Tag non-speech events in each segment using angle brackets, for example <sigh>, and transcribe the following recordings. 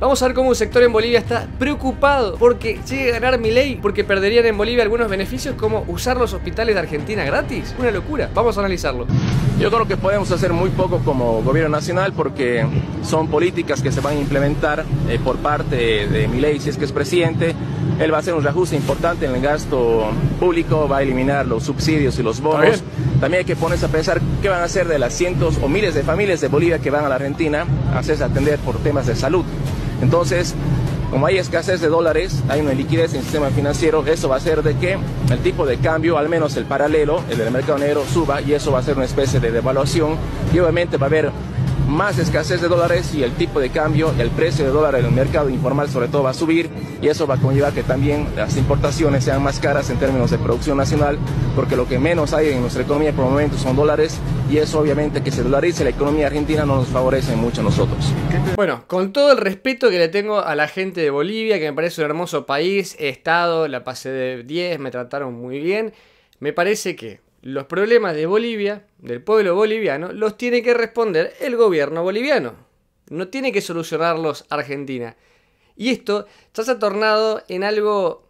Vamos a ver cómo un sector en Bolivia está preocupado porque si a ganar mi porque perderían en Bolivia algunos beneficios como usar los hospitales de Argentina gratis. Una locura, vamos a analizarlo. Yo creo que podemos hacer muy poco como gobierno nacional porque son políticas que se van a implementar eh, por parte de mi si es que es presidente. Él va a hacer un reajuste importante en el gasto público, va a eliminar los subsidios y los bonos. También hay que ponerse a pensar qué van a hacer de las cientos o miles de familias de Bolivia que van a la Argentina a hacerse atender por temas de salud. Entonces, como hay escasez de dólares, hay una liquidez en el sistema financiero, eso va a hacer de que el tipo de cambio, al menos el paralelo, el del mercado negro, suba y eso va a ser una especie de devaluación y obviamente va a haber más escasez de dólares y el tipo de cambio, el precio de dólar en el mercado informal sobre todo va a subir y eso va a conllevar que también las importaciones sean más caras en términos de producción nacional porque lo que menos hay en nuestra economía por el momento son dólares y eso obviamente que se dolarice la economía argentina no nos favorece mucho a nosotros. Bueno, con todo el respeto que le tengo a la gente de Bolivia, que me parece un hermoso país, he estado, la pasé de 10, me trataron muy bien, me parece que los problemas de Bolivia, del pueblo boliviano, los tiene que responder el gobierno boliviano. No tiene que solucionarlos Argentina. Y esto ya se ha tornado en algo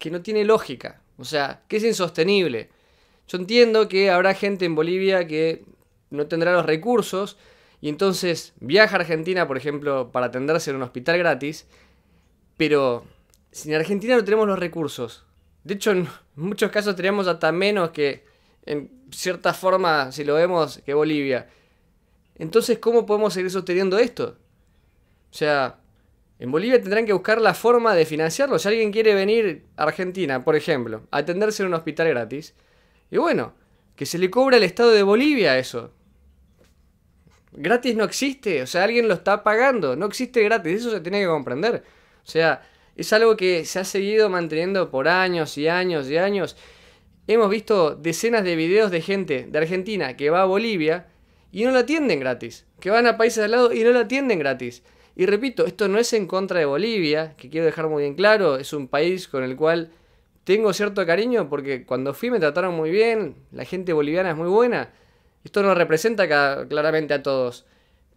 que no tiene lógica, o sea, que es insostenible. Yo entiendo que habrá gente en Bolivia que no tendrá los recursos y entonces viaja a Argentina, por ejemplo, para atenderse en un hospital gratis, pero sin en Argentina no tenemos los recursos, de hecho en muchos casos tenemos hasta menos que en cierta forma, si lo vemos, que Bolivia. Entonces, ¿cómo podemos seguir sosteniendo esto? O sea, en Bolivia tendrán que buscar la forma de financiarlo. Si alguien quiere venir a Argentina, por ejemplo, a atenderse en un hospital gratis, y bueno, que se le cobra al Estado de Bolivia eso. Gratis no existe, o sea, alguien lo está pagando, no existe gratis, eso se tiene que comprender. O sea, es algo que se ha seguido manteniendo por años y años y años. Hemos visto decenas de videos de gente de Argentina que va a Bolivia y no la atienden gratis, que van a países al lado y no la atienden gratis. Y repito, esto no es en contra de Bolivia, que quiero dejar muy bien claro, es un país con el cual tengo cierto cariño porque cuando fui me trataron muy bien, la gente boliviana es muy buena. Esto no representa claramente a todos.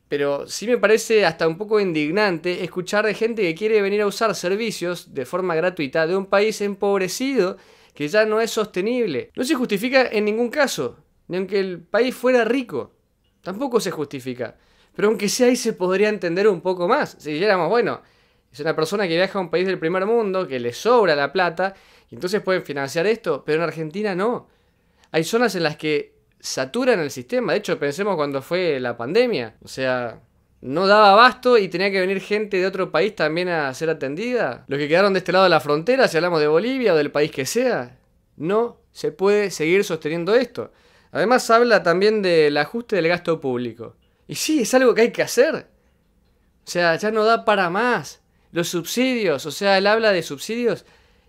Pero sí me parece hasta un poco indignante escuchar de gente que quiere venir a usar servicios de forma gratuita de un país empobrecido que ya no es sostenible. No se justifica en ningún caso, ni aunque el país fuera rico, tampoco se justifica. Pero aunque sea ahí se podría entender un poco más. Si dijéramos, bueno, es una persona que viaja a un país del primer mundo, que le sobra la plata, y entonces pueden financiar esto, pero en Argentina no. Hay zonas en las que saturan el sistema. De hecho, pensemos cuando fue la pandemia. O sea, no daba abasto y tenía que venir gente de otro país también a ser atendida. Los que quedaron de este lado de la frontera, si hablamos de Bolivia o del país que sea, no se puede seguir sosteniendo esto. Además habla también del ajuste del gasto público. Y sí, es algo que hay que hacer. O sea, ya no da para más. Los subsidios, o sea, él habla de subsidios.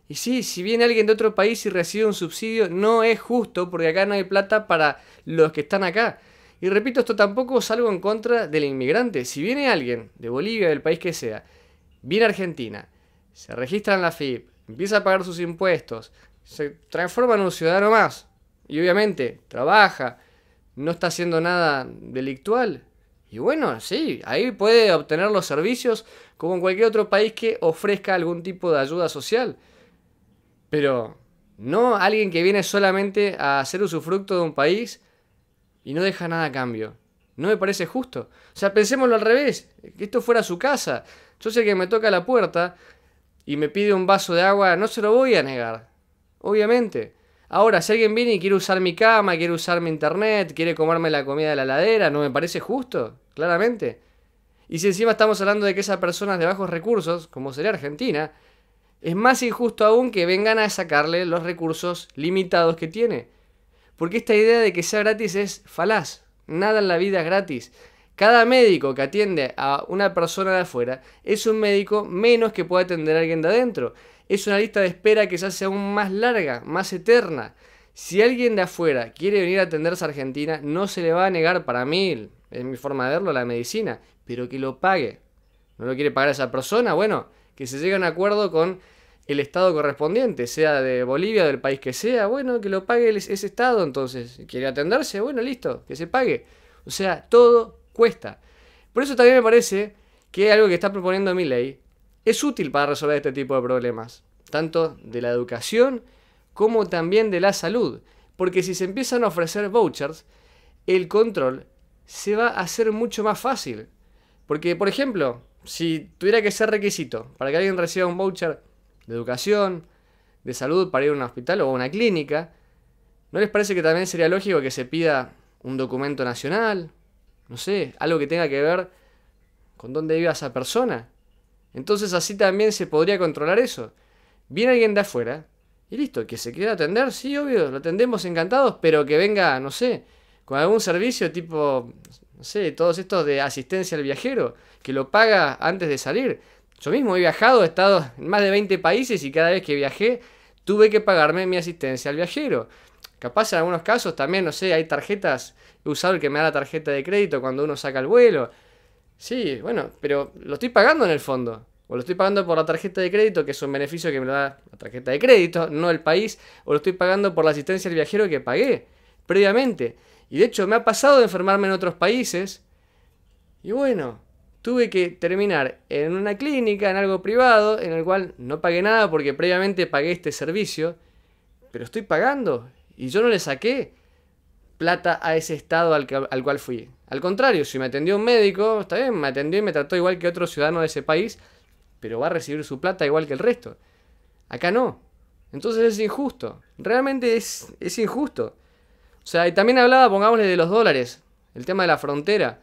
Y sí, si viene alguien de otro país y recibe un subsidio, no es justo porque acá no hay plata para los que están acá. Y repito, esto tampoco es algo en contra del inmigrante. Si viene alguien de Bolivia, del país que sea, viene a Argentina, se registra en la FIP, empieza a pagar sus impuestos, se transforma en un ciudadano más y obviamente trabaja, no está haciendo nada delictual. Y bueno, sí, ahí puede obtener los servicios como en cualquier otro país que ofrezca algún tipo de ayuda social. Pero no alguien que viene solamente a hacer usufructo de un país y no deja nada a cambio. No me parece justo. O sea, pensémoslo al revés, que esto fuera su casa. Yo sé que me toca la puerta y me pide un vaso de agua, no se lo voy a negar. Obviamente. Ahora, si alguien viene y quiere usar mi cama, quiere usar mi internet, quiere comerme la comida de la ladera, no me parece justo, claramente. Y si encima estamos hablando de que esas personas de bajos recursos, como sería Argentina, es más injusto aún que vengan a sacarle los recursos limitados que tiene. Porque esta idea de que sea gratis es falaz. Nada en la vida es gratis. Cada médico que atiende a una persona de afuera es un médico menos que puede atender a alguien de adentro. Es una lista de espera que se hace aún más larga, más eterna. Si alguien de afuera quiere venir a atenderse a Argentina, no se le va a negar para mí, es mi forma de verlo, la medicina, pero que lo pague. ¿No lo quiere pagar esa persona? Bueno, que se llegue a un acuerdo con el estado correspondiente, sea de Bolivia, del país que sea, bueno, que lo pague ese estado entonces. ¿Quiere atenderse? Bueno, listo, que se pague. O sea, todo cuesta. Por eso también me parece que algo que está proponiendo mi ley es útil para resolver este tipo de problemas, tanto de la educación como también de la salud, porque si se empiezan a ofrecer vouchers, el control se va a hacer mucho más fácil. Porque, por ejemplo, si tuviera que ser requisito para que alguien reciba un voucher de educación, de salud para ir a un hospital o a una clínica. ¿No les parece que también sería lógico que se pida un documento nacional? No sé, algo que tenga que ver con dónde viva esa persona. Entonces así también se podría controlar eso. Viene alguien de afuera y listo, que se quiera atender, sí, obvio, lo atendemos encantados, pero que venga, no sé, con algún servicio tipo, no sé, todos estos de asistencia al viajero, que lo paga antes de salir. Yo mismo he viajado, he estado en más de 20 países y cada vez que viajé tuve que pagarme mi asistencia al viajero. Capaz en algunos casos también, no sé, hay tarjetas, he usado el que me da la tarjeta de crédito cuando uno saca el vuelo. Sí, bueno, pero lo estoy pagando en el fondo. O lo estoy pagando por la tarjeta de crédito, que es un beneficio que me da la tarjeta de crédito, no el país. O lo estoy pagando por la asistencia al viajero que pagué previamente. Y de hecho me ha pasado de enfermarme en otros países. Y bueno, tuve que terminar en una clínica, en algo privado, en el cual no pagué nada porque previamente pagué este servicio, pero estoy pagando y yo no le saqué plata a ese estado al, cual fui. Al contrario, si me atendió un médico, está bien, me atendió y me trató igual que otro ciudadano de ese país, pero va a recibir su plata igual que el resto. Acá no. Entonces es injusto. Realmente es, es injusto. O sea, y también hablaba, pongámosle, de los dólares, el tema de la frontera.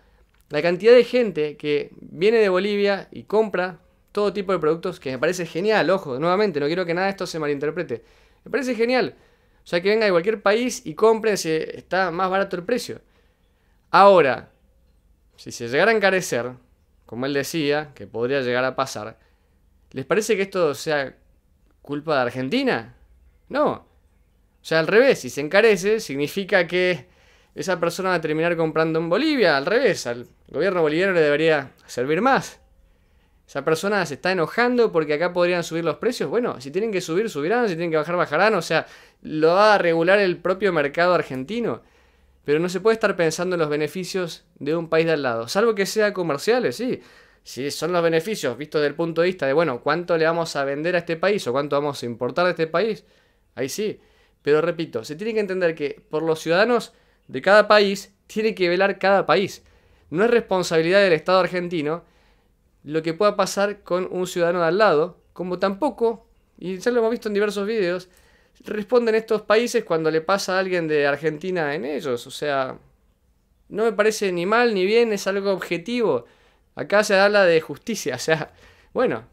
La cantidad de gente que viene de Bolivia y compra todo tipo de productos que me parece genial, ojo, nuevamente, no quiero que nada de esto se malinterprete. Me parece genial. O sea, que venga de cualquier país y compren si está más barato el precio. Ahora, si se llegara a encarecer, como él decía, que podría llegar a pasar, ¿les parece que esto sea culpa de Argentina? No. O sea, al revés, si se encarece, significa que esa persona va a terminar comprando en Bolivia, al revés, al gobierno boliviano le debería servir más. Esa persona se está enojando porque acá podrían subir los precios. Bueno, si tienen que subir, subirán, si tienen que bajar, bajarán. O sea, lo va a regular el propio mercado argentino. Pero no se puede estar pensando en los beneficios de un país de al lado, salvo que sea comerciales, sí. Si son los beneficios vistos desde el punto de vista de, bueno, cuánto le vamos a vender a este país o cuánto vamos a importar de este país, ahí sí. Pero repito, se tiene que entender que por los ciudadanos de cada país tiene que velar cada país. No es responsabilidad del Estado argentino lo que pueda pasar con un ciudadano de al lado, como tampoco, y ya lo hemos visto en diversos videos, responden estos países cuando le pasa a alguien de Argentina en ellos. O sea, no me parece ni mal ni bien, es algo objetivo. Acá se habla de justicia, <laughs> o sea, bueno,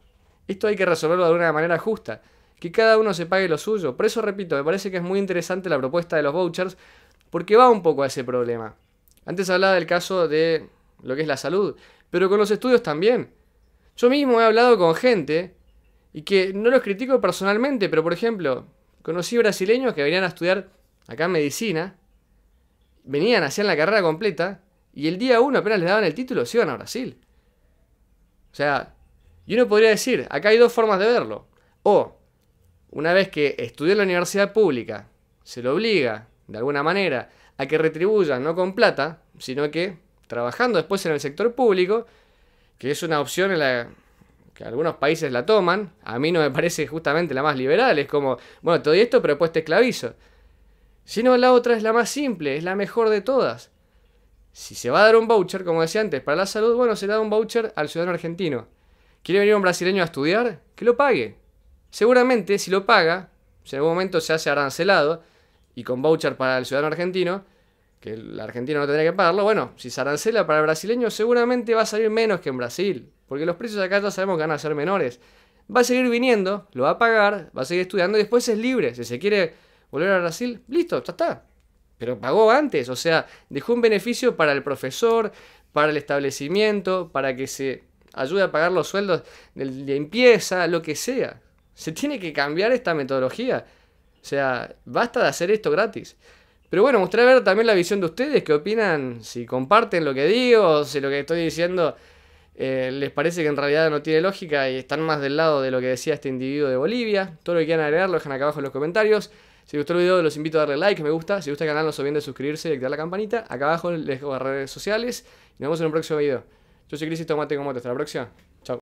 esto hay que resolverlo de una manera justa. Que cada uno se pague lo suyo. Por eso repito, me parece que es muy interesante la propuesta de los vouchers, porque va un poco a ese problema. Antes hablaba del caso de lo que es la salud, pero con los estudios también. Yo mismo he hablado con gente y que no los critico personalmente, pero por ejemplo, conocí brasileños que venían a estudiar acá en medicina, venían, hacían la carrera completa y el día uno apenas les daban el título se iban a Brasil. O sea, y uno podría decir, acá hay dos formas de verlo. O, una vez que estudió en la universidad pública, se lo obliga de alguna manera, a que retribuyan no con plata, sino que trabajando después en el sector público, que es una opción en la que algunos países la toman, a mí no me parece justamente la más liberal, es como, bueno, todo esto, pero después te esclavizo. Sino la otra es la más simple, es la mejor de todas. Si se va a dar un voucher, como decía antes, para la salud, bueno, se le da un voucher al ciudadano argentino. ¿Quiere venir un brasileño a estudiar? Que lo pague. Seguramente, si lo paga, si en algún momento se hace arancelado, y con voucher para el ciudadano argentino, que el argentino no tendría que pagarlo, bueno, si se arancela para el brasileño seguramente va a salir menos que en Brasil, porque los precios acá ya sabemos que van a ser menores. Va a seguir viniendo, lo va a pagar, va a seguir estudiando y después es libre. Si se quiere volver a Brasil, listo, ya está. Pero pagó antes, o sea, dejó un beneficio para el profesor, para el establecimiento, para que se ayude a pagar los sueldos de limpieza, lo que sea. Se tiene que cambiar esta metodología. O sea, basta de hacer esto gratis. Pero bueno, mostrar ver también la visión de ustedes, qué opinan, si comparten lo que digo, si lo que estoy diciendo eh, les parece que en realidad no tiene lógica y están más del lado de lo que decía este individuo de Bolivia. Todo lo que quieran agregar lo dejan acá abajo en los comentarios. Si gustó el video los invito a darle like, me gusta. Si gusta el canal no se olviden de suscribirse y activar la campanita. Acá abajo les dejo las redes sociales. Nos vemos en un próximo video. Yo soy Cris y Tomate como Hasta la próxima. Chao.